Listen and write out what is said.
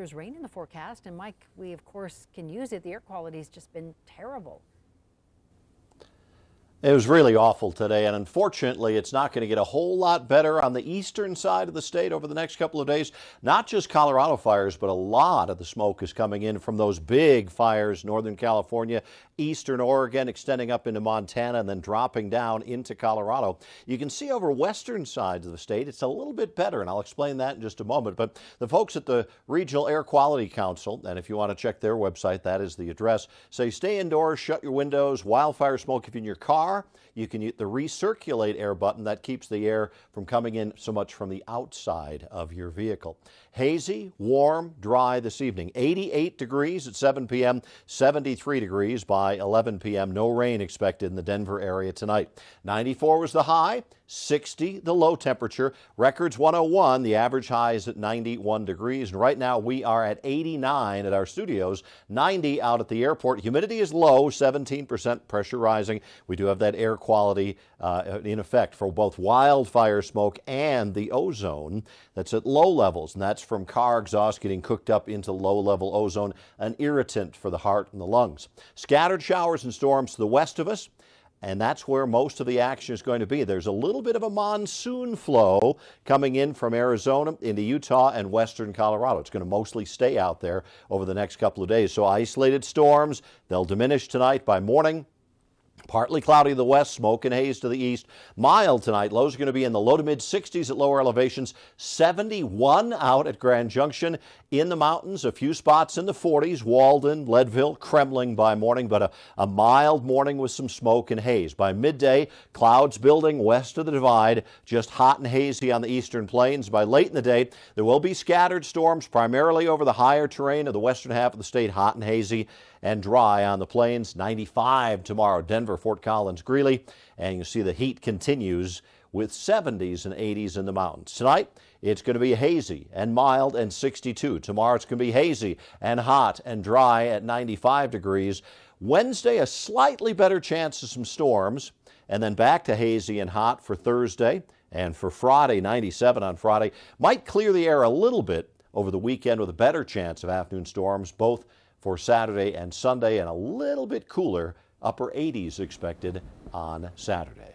There's rain in the forecast, and Mike, we of course can use it. The air quality has just been terrible. It was really awful today, and unfortunately, it's not going to get a whole lot better on the eastern side of the state over the next couple of days. Not just Colorado fires, but a lot of the smoke is coming in from those big fires, Northern California, Eastern Oregon, extending up into Montana, and then dropping down into Colorado. You can see over western sides of the state, it's a little bit better, and I'll explain that in just a moment. But the folks at the Regional Air Quality Council, and if you want to check their website, that is the address, say stay indoors, shut your windows, wildfire smoke if in your car car. You can use the recirculate air button that keeps the air from coming in so much from the outside of your vehicle. Hazy, warm, dry this evening. 88 degrees at 7 p.m., 73 degrees by 11 p.m. No rain expected in the Denver area tonight. 94 was the high, 60 the low temperature. Records 101, the average high is at 91 degrees. And right now we are at 89 at our studios, 90 out at the airport. Humidity is low, 17% pressure rising. We do have that air quality uh, in effect for both wildfire smoke and the ozone that's at low levels. And that's from car exhaust getting cooked up into low level ozone, an irritant for the heart and the lungs. Scattered showers and storms to the west of us. And that's where most of the action is going to be. There's a little bit of a monsoon flow coming in from Arizona into Utah and western Colorado. It's going to mostly stay out there over the next couple of days. So isolated storms, they'll diminish tonight by morning. Partly cloudy to the west, smoke and haze to the east. Mild tonight. Lows are going to be in the low to mid 60s at lower elevations, 71 out at Grand Junction. In the mountains, a few spots in the 40s, Walden, Leadville, Kremling by morning, but a, a mild morning with some smoke and haze. By midday, clouds building west of the divide, just hot and hazy on the eastern plains. By late in the day, there will be scattered storms, primarily over the higher terrain of the western half of the state, hot and hazy and dry on the plains. 95 tomorrow. Denver Denver, Fort Collins, Greeley, and you see the heat continues with 70s and 80s in the mountains. Tonight, it's going to be hazy and mild and 62. Tomorrow, it's going to be hazy and hot and dry at 95 degrees. Wednesday, a slightly better chance of some storms, and then back to hazy and hot for Thursday and for Friday, 97 on Friday. Might clear the air a little bit over the weekend with a better chance of afternoon storms, both for Saturday and Sunday, and a little bit cooler upper 80s expected on Saturday.